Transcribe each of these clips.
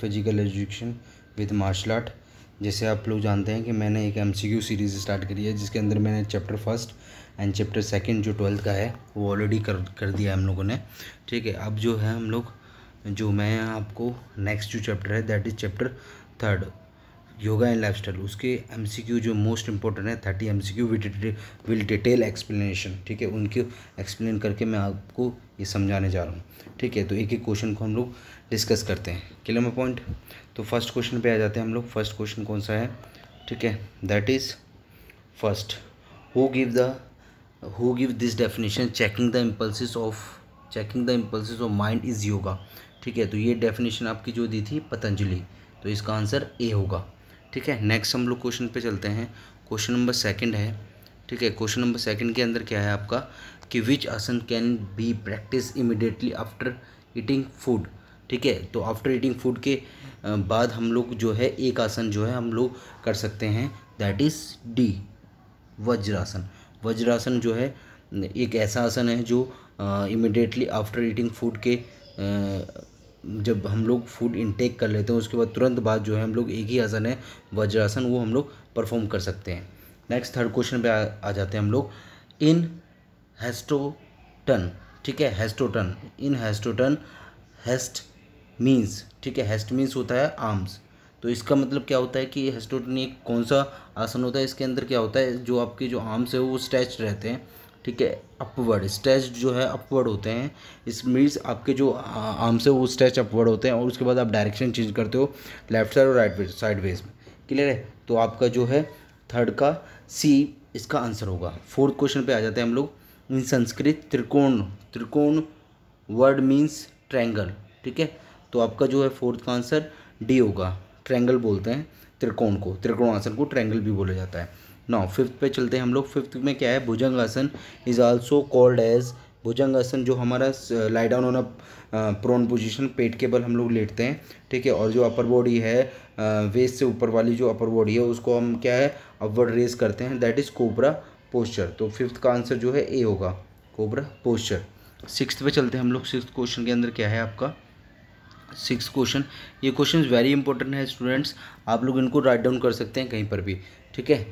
physical education with martial art जैसे आप लोग जानते हैं कि मैंने एक एमसीक्यू सीरीज़ स्टार्ट करी है जिसके अंदर मैंने chapter first and chapter second जो ट्वेल्थ का है वो ऑलरेडी कर कर दिया है हम लोगों ने ठीक है अब जो है हम लोग जो मैं आपको नेक्स्ट जो चैप्टर है that is chapter third yoga and lifestyle उसके एमसीक्यू जो मोस्ट इंपॉर्टेंट है thirty MCQ will detail explanation ठीक है उनके एक्सप्लेन करके मैं आपको ये समझाने जा रहा हूँ ठीक है तो एक एक क्वेश्चन को हम लोग डिस्कस करते हैं क्लियर पॉइंट तो फर्स्ट क्वेश्चन पे आ जाते हैं हम लोग फर्स्ट क्वेश्चन कौन सा है ठीक है that is first who give the who give this definition checking the impulses of checking the impulses of mind is yoga ठीक है तो ये डेफिनेशन आपकी जो दी थी पतंजलि तो इसका आंसर ए होगा ठीक है नेक्स्ट हम लोग क्वेश्चन पे चलते हैं क्वेश्चन नंबर सेकंड है ठीक है क्वेश्चन नंबर सेकंड के अंदर क्या है आपका कि which asana can be practice immediately after eating food ठीक है तो आफ्टर ईटिंग फूड के बाद हम लोग जो है एक आसन जो है हम लोग कर सकते हैं that is D Vajrasana Vajrasana जो है एक ऐसा आसन है जो इमिडिएटली आफ्टर ईटिंग फूड के जब हम लोग फूड इनटेक कर लेते हैं उसके बाद तुरंत बाद जो है हम लोग एक ही आसन है वज्रासन वो हम लोग परफॉर्म कर सकते हैं नेक्स्ट थर्ड क्वेश्चन पे आ, आ जाते हैं हम लोग इन हेस्टोटन ठीक है हेस्टोटन इन हेस्टोटन हेस्ट मीन्स ठीक है हेस्ट मीन्स होता है आर्म्स तो इसका मतलब क्या होता है कि हेस्टोटन एक कौन सा आसन होता है इसके अंदर क्या होता है जो आपके जो आर्म्स है वो स्ट्रेच रहते हैं ठीक है अपवर्ड स्ट्रेच जो है अपवर्ड होते हैं इस मीन्स आपके जो आर्म से वो स्ट्रेच अपवर्ड होते हैं और उसके बाद आप डायरेक्शन चेंज करते हो लेफ्ट साइड और राइट साइड वेज में क्लियर है तो आपका जो है थर्ड का सी इसका आंसर होगा फोर्थ क्वेश्चन पे आ जाते हैं हम लोग इन संस्कृत त्रिकोण त्रिकोण वर्ड मीन्स ट्रैंगल ठीक है तो आपका जो है फोर्थ का आंसर डी होगा ट्रैंगल बोलते हैं त्रिकोण को त्रिकोण आंसर को ट्रैंगल भी बोला जाता है नाउ फिफ्थ पे चलते हैं हम लोग फिफ्थ में क्या है Bhujangasana is also called as Bhujangasana जो हमारा lie down a prone position पेट के बल हम लोग लेटते हैं ठीक है और जो अपर बॉडी है वेस्ट से ऊपर वाली जो अपर बॉडी है उसको हम क्या है अपवर्ड रेस करते हैं दैट इज़ कोबरा पोस्चर तो फिफ्थ का आंसर जो है ए होगा कोबरा पोस्चर सिक्स पे चलते हैं हम लोग सिक्स क्वेश्चन के अंदर क्या है आपका सिक्स क्वेश्चन ये क्वेश्चन वेरी इंपॉर्टेंट है स्टूडेंट्स आप लोग इनको राइट डाउन कर सकते हैं कहीं पर भी ठीक है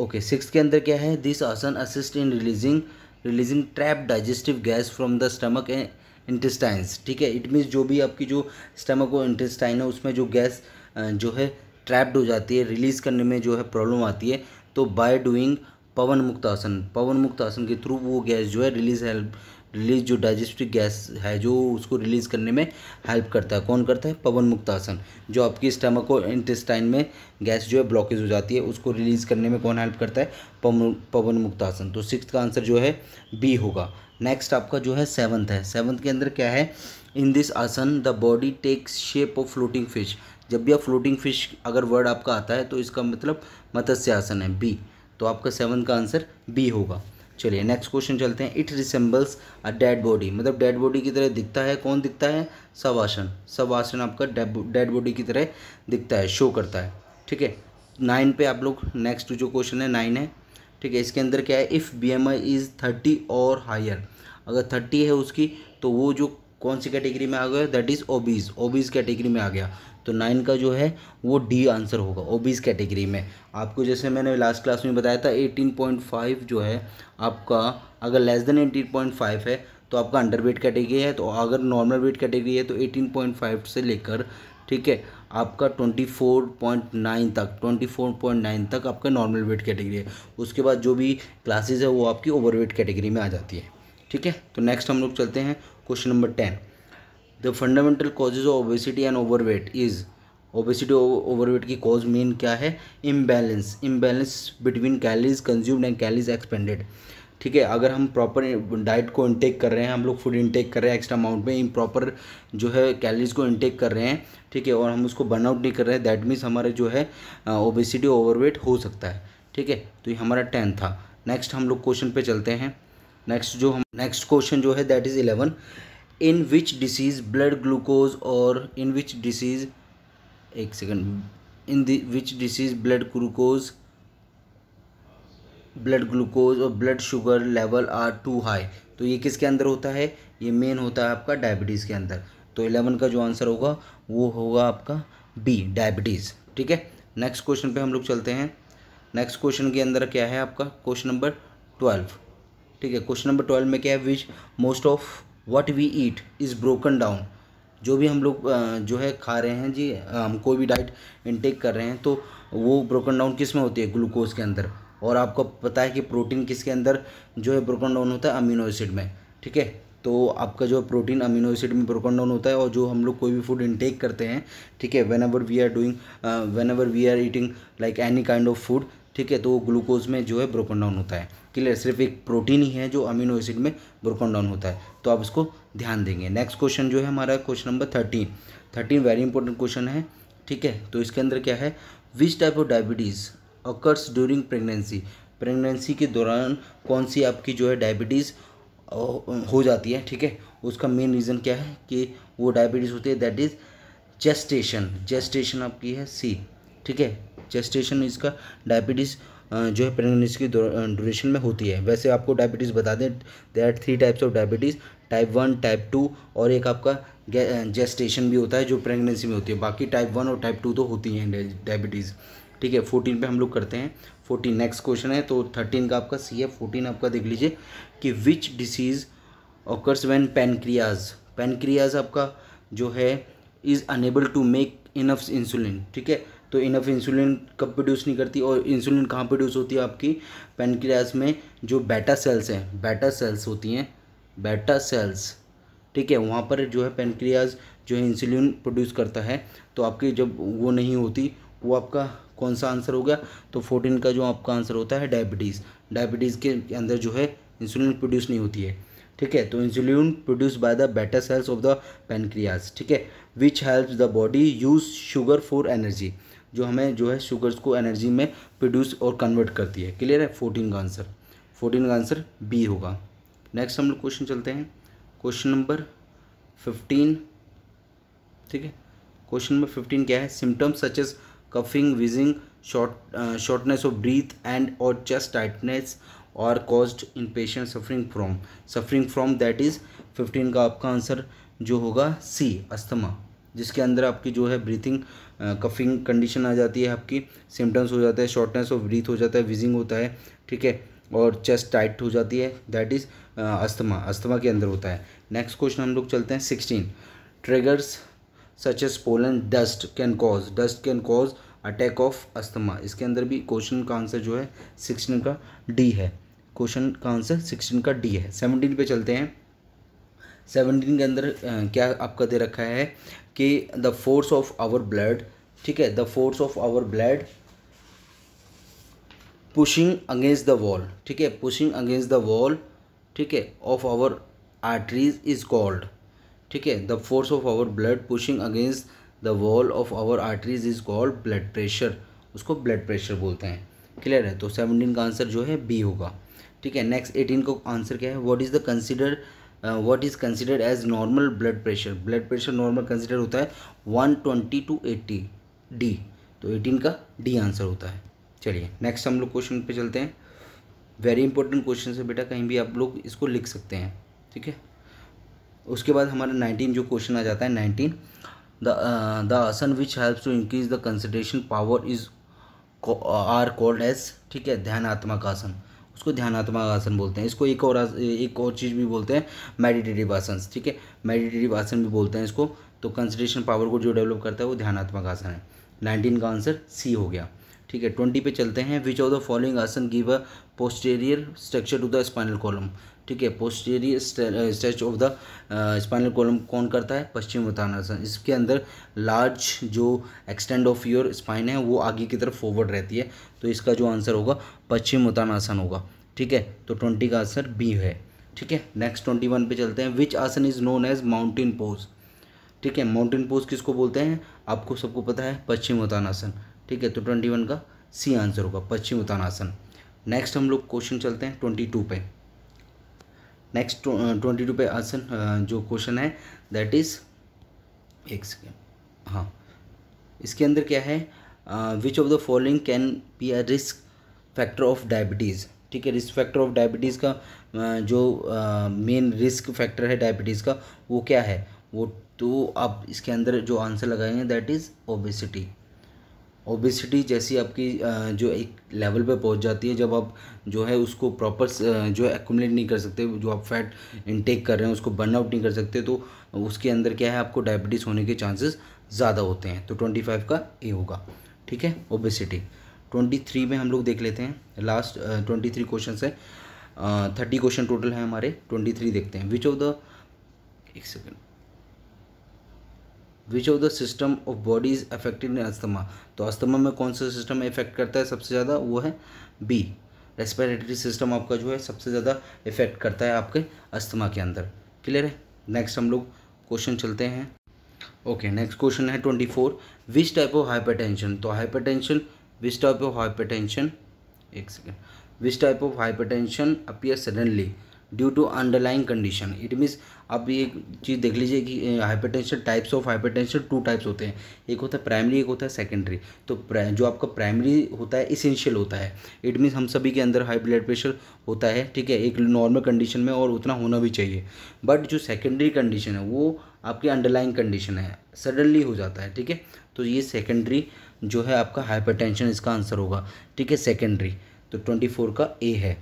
ओके सिक्स के अंदर क्या है this asana assist in releasing releasing trap digestive gas from the stomach and intestines ठीक है इट मीन्स जो भी आपकी जो स्टमक और इंटेस्टाइन है उसमें जो गैस जो है ट्रैप्ड हो जाती है रिलीज़ करने में जो है प्रॉब्लम आती है तो बाय डूइंग पवन मुक्त आसन पवन मुक्त आसन के थ्रू वो गैस जो है रिलीज हेल्प रिलीज जो डाइजेस्टिव गैस है जो उसको रिलीज़ करने में हेल्प करता है कौन करता है पवन मुक्तासन जो आपकी स्टमक और इंटेस्टाइन में गैस जो है ब्लॉकेज हो जाती है उसको रिलीज़ करने में कौन हेल्प करता है पवन पवन मुक्तासन तो सिक्स का आंसर जो है बी होगा नेक्स्ट आपका जो है सेवन्थ है सेवन्थ के अंदर क्या है in this asana the body takes shape of floating fish जब भी आप फ्लोटिंग फिश अगर वर्ड आपका आता है तो इसका मतलब मत्स्य आसन है बी तो आपका सेवन का आंसर बी होगा चलिए नेक्स्ट क्वेश्चन चलते हैं it resembles a dead body मतलब डेड बॉडी की तरह दिखता है कौन दिखता है सवासन सवासन आपका डेड बॉडी की तरह दिखता है शो करता है ठीक है नाइन पे आप लोग नेक्स्ट जो क्वेश्चन है नाइन है ठीक है इसके अंदर क्या है इफ़ बी एम आई इज़ थर्टी और हायर अगर थर्टी है उसकी तो वो जो कौन सी कैटेगरी में आ गया that is obese obese category में आ गया तो नाइन का जो है वो डी आंसर होगा ओबीज कैटेगरी में आपको जैसे मैंने लास्ट क्लास में बताया था एटीन पॉइंट फाइव जो है आपका अगर less than eighteen point five है तो आपका अंडर वेट कैटेगरी है तो अगर नॉर्मल वेट कैटेगरी है तो एटीन पॉइंट फाइव से लेकर ठीक है आपका ट्वेंटी फोर पॉइंट नाइन तक ट्वेंटी फोर पॉइंट नाइन तक आपका नॉर्मल वेट कैटेगरी है उसके बाद जो भी क्लासेज है वो आपकी ओवर वेट कैटेगरी में आ जाती है ठीक है तो नेक्स्ट हम लोग चलते हैं question number ten the fundamental causes of obesity and overweight is obesity overweight की कॉज मेन क्या है imbalance imbalance between calories consumed and calories expended ठीक है अगर हम प्रॉपर डाइट को इंटेक कर रहे हैं हम लोग फूड इंटेक कर रहे हैं एक्स्ट्रा अमाउंट में इन प्रॉपर जो है कैलरीज को इंटेक कर रहे हैं ठीक है और हम उसको बर्नआउट नहीं कर रहे हैं दैट मीन्स हमारे जो है ओबेसिटी ओवरवेट हो सकता है ठीक है तो ये हमारा टेन था नेक्स्ट हम लोग क्वेश्चन पे चलते हैं नेक्स्ट जो हम नेक्स्ट क्वेश्चन जो है that is eleven in which disease blood glucose और इन विच डिसीज़ एक second in which disease blood glucose blood glucose और blood sugar level are too high तो ये किसके अंदर होता है ये मेन होता है आपका डायबिटीज़ के अंदर तो इलेवन का जो आंसर होगा वो होगा आपका बी डायबिटीज़ ठीक है नेक्स्ट क्वेश्चन पे हम लोग चलते हैं नेक्स्ट क्वेश्चन के अंदर क्या है आपका क्वेश्चन नंबर ट्वेल्व ठीक है क्वेश्चन नंबर ट्वेल्व में क्या है which most of what we eat is broken down जो भी हम लोग जो है खा रहे हैं जी हम कोई भी डाइट इनटेक कर रहे हैं तो वो ब्रोकन डाउन किस में होती है ग्लूकोज के अंदर और आपको पता है कि प्रोटीन किसके अंदर जो है ब्रोकन डाउन होता है अमीनो एसिड में ठीक है तो आपका जो प्रोटीन अमीनो एसिड में ब्रोकन डाउन होता है और जो हम लोग कोई भी फूड इनटेक करते हैं ठीक है whenever we are doing whenever we are eating like any kind of food ठीक है तो ग्लूकोज में जो है ब्रोकन डाउन होता है क्लियर सिर्फ एक प्रोटीन ही है जो अमीनो एसिड में ब्रोकन डाउन होता है तो आप इसको ध्यान देंगे नेक्स्ट क्वेश्चन जो है हमारा question number thirteen thirteen very important question है ठीक है तो इसके अंदर क्या है which type of diabetes occurs during pregnancy pregnancy के दौरान कौन सी आपकी जो है डायबिटीज़ हो जाती है ठीक है उसका मेन रीज़न क्या है कि वो डायबिटीज़ होती है दैट इज़ जेस्टेशन जेस्टेशन आपकी है सी ठीक है जेस्टेशन इसका डायबिटीज़ जो है प्रेगनेंसी की ड्यूरेशन में होती है वैसे आपको डायबिटीज़ बता दें they are three types of diabetes type one type two और एक आपका जेस्टेशन भी होता है जो प्रेगनेंसी में होती है बाकी टाइप वन और टाइप टू तो होती हैं डायबिटीज़ ठीक है फोर्टीन पे हम लोग करते हैं फोर्टीन नेक्स्ट क्वेश्चन है तो थर्टीन का आपका सी है फोर्टीन आपका देख लीजिए कि which disease occurs when pancreas pancreas आपका जो है is unable to make enough insulin ठीक है तो इनफ इंसुलिन कब प्रोड्यूस नहीं करती और इंसुलिन कहाँ प्रोड्यूस होती है आपकी पेनक्रियाज में जो बेटा सेल्स हैं बेटा सेल्स होती हैं बेटा सेल्स ठीक है वहाँ पर जो है पेनक्रियाज जो है इंसुलिन प्रोड्यूस करता है तो आपकी जब वो नहीं होती वो आपका कौन सा आंसर हो गया तो फोर्टीन का जो आपका आंसर होता है डायबिटीज़ डायबिटीज़ के अंदर जो है इंसुलिन प्रोड्यूस नहीं होती है ठीक है तो insulin produce by the beta cells of the pancreas ठीक है which helps the body use sugar for energy जो हमें जो है शुगर्स को एनर्जी में प्रोड्यूस और कन्वर्ट करती है क्लियर है फोर्टीन का आंसर फोर्टीन का आंसर बी होगा नेक्स्ट हम लोग क्वेश्चन चलते हैं क्वेश्चन नंबर फिफ्टीन ठीक है क्वेश्चन नंबर फिफ्टीन क्या है symptoms such as coughing wheezing short shortness of breath and और चेस्ट टाइटनेस और caused in patient suffering from suffering from that is fifteen का आपका आंसर जो होगा सी अस्थमा जिसके अंदर आपकी जो है ब्रीथिंग कफिंग कंडीशन आ जाती है आपकी सिम्टम्स हो जाते हैं शॉर्टनेस ऑफ ब्रीथ हो जाता है विजिंग होता है ठीक है और चेस्ट टाइट हो जाती है दैट इज़ अस्थमा अस्थमा के अंदर होता है नेक्स्ट क्वेश्चन हम लोग चलते हैं sixteen triggers such as pollen dust can cause dust can cause attack of asthma इसके अंदर भी क्वेश्चन का आंसर जो है सिक्सटीन का डी है क्वेश्चन का आंसर सिक्सटीन का डी है सेवनटीन पे चलते हैं सेवनटीन के अंदर क्या आपका दे रखा है कि the force of our blood ठीक है the force of our blood pushing against the wall ठीक है पुशिंग अगेंस्ट द वॉल ठीक है of our arteries is called ठीक है the force of our blood pushing against the wall of our arteries is called blood pressure उसको blood pressure बोलते हैं clear है तो सेवनटीन का आंसर जो है बी होगा ठीक है नेक्स्ट एटीन का आंसर क्या है what is the consider what is considered as normal blood pressure blood pressure normal consider होता है one twenty to eighty D तो एटीन का डी आंसर होता है चलिए नेक्स्ट हम लोग क्वेश्चन पे चलते हैं वेरी इंपॉर्टेंट क्वेश्चन है बेटा कहीं भी आप लोग इसको लिख सकते हैं ठीक है उसके बाद हमारा नाइनटीन जो क्वेश्चन आ जाता है nineteen the asana which helps to increase the concentration power is are called as ठीक है ध्यानात्मक आसन उसको ध्यानात्मक आसन बोलते हैं इसको एक और एक और चीज़ भी बोलते हैं मेडिटेटिव आसन ठीक है मेडिटेटिव आसन भी बोलते हैं इसको तो कंसनट्रेशन पावर को जो डेवलप करता है वो ध्यानात्मक आसन है नाइनटीन का आंसर सी हो गया ठीक है ट्वेंटी पे चलते हैं which of the following asana give a posterior structure to the spinal column ठीक है posterior stretch of the spinal column कौन करता है पश्चिम आसन इसके अंदर लार्ज जो एक्सटेंड ऑफ योर स्पाइन है वो आगे की तरफ फॉरवर्ड रहती है तो इसका जो आंसर होगा पश्चिम आसन होगा ठीक है तो ट्वेंटी का आंसर बी है ठीक है नेक्स्ट ट्वेंटी वन पे चलते हैं which asana is known as mountain pose ठीक है माउंटेन पोज किसको बोलते हैं आपको सबको पता है पश्चिम आसन ठीक है तो ट्वेंटी वन का सी आंसर होगा पश्चिम उत्तानासन नेक्स्ट हम लोग क्वेश्चन चलते हैं ट्वेंटी टू पे नेक्स्ट ट्वेंटी टू पे आसन जो क्वेश्चन है दैट इज़ एक सेकेंड हाँ इसके अंदर क्या है which of the following can be a risk factor of diabetes ठीक है रिस्क फैक्टर ऑफ डायबिटीज़ का जो मेन रिस्क फैक्टर है डायबिटीज़ का वो क्या है वो तो आप इसके अंदर जो आंसर लगाएंगे दैट इज़ ओबेसिटी ओबेसिटी जैसी आपकी जो एक लेवल पे पहुंच जाती है जब आप जो है उसको प्रॉपर जो है एक्यूमलेट नहीं कर सकते जो आप फैट इनटेक कर रहे हैं उसको बर्नआउट नहीं कर सकते तो उसके अंदर क्या है आपको डायबिटीज़ होने के चांसेस ज़्यादा होते हैं तो ट्वेंटी फाइव का ए होगा ठीक है ओबेसिटी ट्वेंटी थ्री में हम लोग देख लेते हैं लास्ट ट्वेंटी थ्री क्वेश्चन है थर्टी क्वेश्चन टोटल हैं हमारे ट्वेंटी थ्री देखते हैं विच ऑफ द एक second which of the system of body is affected in asthma तो अस्थमा में कौन सा सिस्टम इफेक्ट करता है सबसे ज़्यादा वो है बी रेस्पिरेटरी सिस्टम आपका जो है सबसे ज़्यादा इफेक्ट करता है आपके अस्थमा के अंदर क्लियर है नेक्स्ट हम लोग क्वेश्चन चलते हैं ओके नेक्स्ट क्वेश्चन है twenty four which type of hypertension तो hypertension which type of hypertension एक second which type of hypertension appear suddenly due to underlying condition it means आप ये चीज़ देख लीजिए कि hypertension types of hypertension two types होते हैं एक होता है प्राइमरी एक होता है सेकेंडरी तो जो आपका प्राइमरी होता है इसेंशियल होता है इट मीन्स हम सभी के अंदर हाई ब्लड प्रेशर होता है ठीक है एक नॉर्मल कंडीशन में और उतना होना भी चाहिए बट जो सेकेंडरी कंडीशन है वो आपकी अंडरलाइंग कंडीशन है सडनली हो जाता है ठीक है तो ये सेकेंडरी जो है आपका हाइपरटेंशन इसका आंसर होगा ठीक है सेकेंडरी तो ट्वेंटी फोर का ए है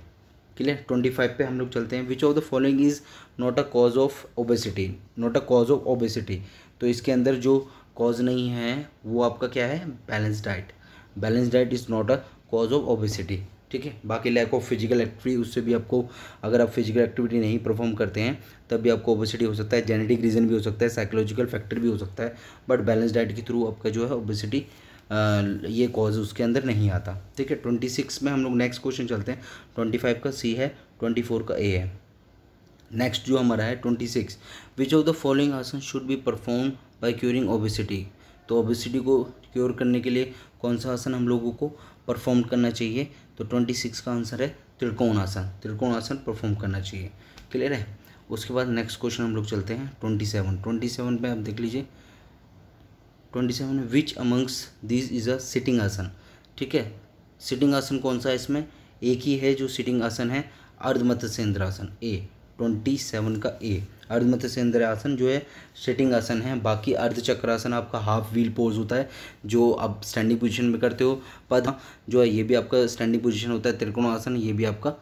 क्लियर ट्वेंटी फाइव पे हम लोग चलते हैं which of the following is not a cause of obesity not a cause of obesity तो इसके अंदर जो कॉज नहीं है वो आपका क्या है balance diet balance diet is not a cause of obesity ठीक है बाकी लैक ऑफ फिजिकल एक्टिविटी उससे भी आपको अगर आप फिजिकल एक्टिविटी नहीं परफॉर्म करते हैं तब भी आपको ओबेसिटी हो सकता है जेनेटिक रीज़न भी हो सकता है साइकोलॉजिकल फैक्टर भी हो सकता है बट बैलेंस डाइट के थ्रू आपका जो है ओबेसिटी ये कॉज उसके अंदर नहीं आता ठीक है ट्वेंटी सिक्स में हम लोग नेक्स्ट क्वेश्चन चलते हैं ट्वेंटी फाइव का सी है ट्वेंटी फोर का ए है नेक्स्ट जो हमारा है twenty six which of the following asana should be perform by curing obesity तो ओबिसिटी को क्योर करने के लिए कौन सा आसन हम लोगों को परफॉर्म करना चाहिए तो ट्वेंटी सिक्स का आंसर है त्रिकोण आसन त्रिकोण आसन परफॉर्म करना चाहिए क्लियर है उसके बाद नेक्स्ट क्वेश्चन हम लोग चलते हैं ट्वेंटी सेवन ट्वेंटी सेवन पर आप देख लीजिए twenty seven which amongst this is a sitting asana ठीक है सिटिंग आसन कौन सा है इसमें एक ही है जो सिटिंग आसन है अर्धमत्स्येंद्र आसन ए ट्वेंटी सेवन का ए अर्धमत्स्येंद्र आसन जो है सिटिंग आसन है बाकी अर्धचक्रासन आपका हाफ व्हील पोज होता है जो आप स्टैंडिंग पोजिशन में करते हो पद जो है ये भी आपका स्टैंडिंग पोजिशन होता है त्रिकोण आसन ये भी आपका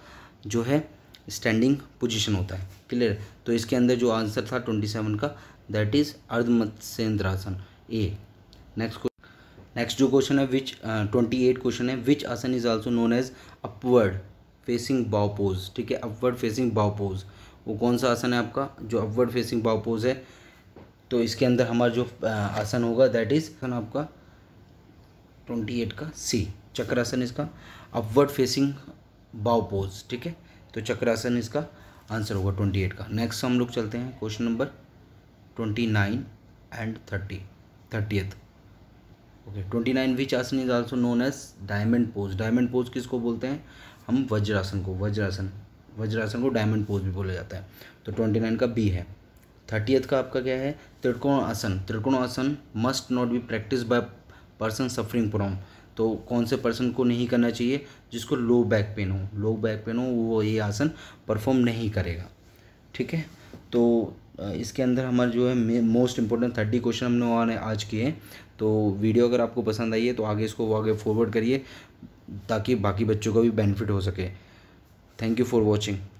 जो है स्टैंडिंग पोजिशन होता है क्लियर तो इसके अंदर जो आंसर था ट्वेंटी सेवन का that is Ardhamatsyendrasana A next next जो क्वेश्चन है विच ट्वेंटी एट क्वेश्चन है which asana is also known as upward facing bow pose ठीक है अपवर्ड फेसिंग बाव पोज वो कौन सा आसन है आपका जो अपवर्ड फेसिंग बाव पोज है तो इसके अंदर हमारा जो uh, आसन होगा दैट इज आपका ट्वेंटी एट का सी चक्रासन इसका अपवर्ड फेसिंग बाव पोज ठीक है तो चक्रासन इसका आंसर होगा ट्वेंटी एट का नेक्स्ट हम लोग चलते हैं question number twenty nine and thirty thirtieth okay twenty nine which asana is also known as diamond pose diamond pose किसको बोलते हैं हम वज्रासन को वज्रासन वज्रासन को डायमंड पोज भी बोला जाता है तो ट्वेंटी नाइन का बी है थर्टियथ का आपका क्या है Trikonasana Trikonasana must not be practice by person suffering from तो कौन से पर्सन को नहीं करना चाहिए जिसको लो बैक पेन हो लो बैक पेन हो वो ये आसन परफॉर्म नहीं करेगा ठीक है तो इसके अंदर हमारे जो है मोस्ट इंपॉर्टेंट थर्टी क्वेश्चन हमने वहाँ ने आज किए हैं तो वीडियो अगर आपको पसंद आई है तो आगे इसको आगे फॉरवर्ड करिए ताकि बाकी बच्चों का भी बेनिफिट हो सके थैंक यू फॉर वॉचिंग